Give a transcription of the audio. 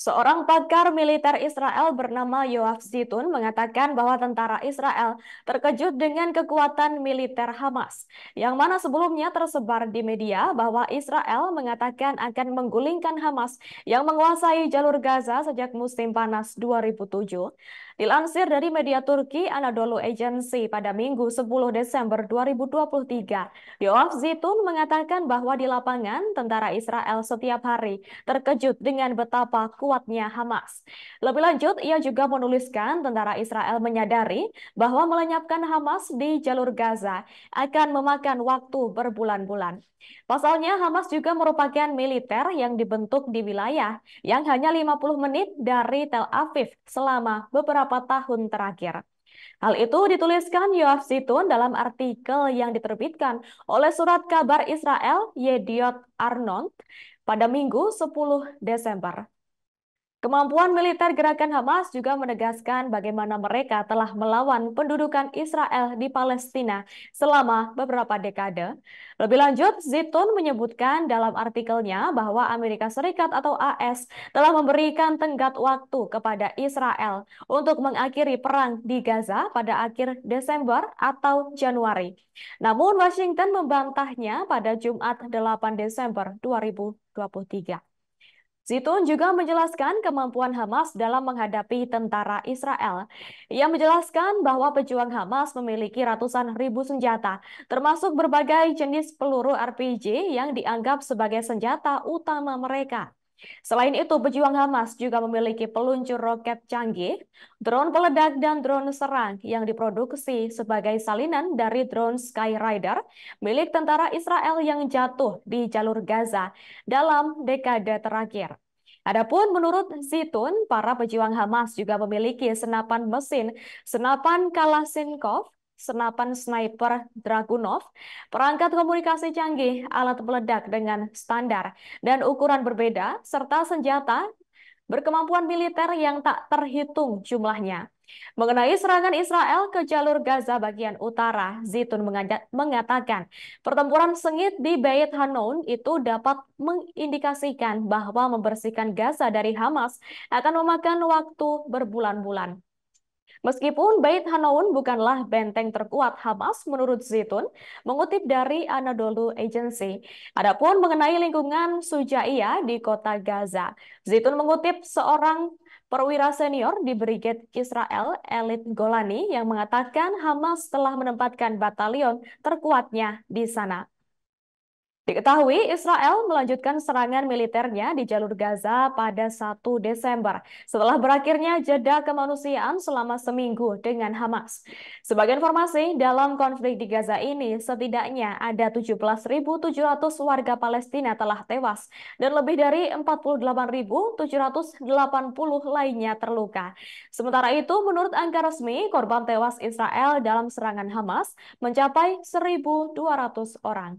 Seorang pakar militer Israel bernama Yoav Zitun mengatakan bahwa tentara Israel terkejut dengan kekuatan militer Hamas, yang mana sebelumnya tersebar di media bahwa Israel mengatakan akan menggulingkan Hamas yang menguasai jalur Gaza sejak musim panas 2007. Dilansir dari media Turki Anadolu Agency pada Minggu 10 Desember 2023, Yoav Zitun mengatakan bahwa di lapangan tentara Israel setiap hari terkejut dengan betapa kuatnya Hamas. Lebih lanjut, ia juga menuliskan tentara Israel menyadari bahwa melenyapkan Hamas di jalur Gaza akan memakan waktu berbulan-bulan. Pasalnya, Hamas juga merupakan militer yang dibentuk di wilayah yang hanya 50 menit dari Tel Aviv selama beberapa beberapa tahun terakhir. Hal itu dituliskan Yoav Zitun dalam artikel yang diterbitkan oleh Surat Kabar Israel Yediot Arnon pada Minggu 10 Desember. Kemampuan militer gerakan Hamas juga menegaskan bagaimana mereka telah melawan pendudukan Israel di Palestina selama beberapa dekade. Lebih lanjut, Zitun menyebutkan dalam artikelnya bahwa Amerika Serikat atau AS telah memberikan tenggat waktu kepada Israel untuk mengakhiri perang di Gaza pada akhir Desember atau Januari. Namun Washington membantahnya pada Jumat 8 Desember 2023. Zitun juga menjelaskan kemampuan Hamas dalam menghadapi tentara Israel. Ia menjelaskan bahwa pejuang Hamas memiliki ratusan ribu senjata, termasuk berbagai jenis peluru RPG yang dianggap sebagai senjata utama mereka. Selain itu, pejuang Hamas juga memiliki peluncur roket canggih, drone peledak, dan drone serang yang diproduksi sebagai salinan dari drone Skyrider milik tentara Israel yang jatuh di jalur Gaza dalam dekade terakhir. Adapun menurut Zitun, para pejuang Hamas juga memiliki senapan mesin, senapan Kalashnikov, senapan sniper Dragunov, perangkat komunikasi canggih, alat peledak dengan standar dan ukuran berbeda, serta senjata berkemampuan militer yang tak terhitung jumlahnya. Mengenai serangan Israel ke jalur Gaza bagian utara, Zitun mengatakan pertempuran sengit di Beit Hanoun itu dapat mengindikasikan bahwa membersihkan Gaza dari Hamas akan memakan waktu berbulan-bulan. Meskipun Bait Hanoun bukanlah benteng terkuat Hamas menurut Zitun, mengutip dari Anadolu Agency. Adapun mengenai lingkungan Sujaia di kota Gaza, Zitun mengutip seorang perwira senior di Brigade Israel, Elit Golani, yang mengatakan Hamas telah menempatkan batalion terkuatnya di sana. Diketahui, Israel melanjutkan serangan militernya di jalur Gaza pada 1 Desember setelah berakhirnya jeda kemanusiaan selama seminggu dengan Hamas. Sebagai informasi, dalam konflik di Gaza ini setidaknya ada 17.700 warga Palestina telah tewas dan lebih dari 48.780 lainnya terluka. Sementara itu, menurut angka resmi, korban tewas Israel dalam serangan Hamas mencapai 1.200 orang.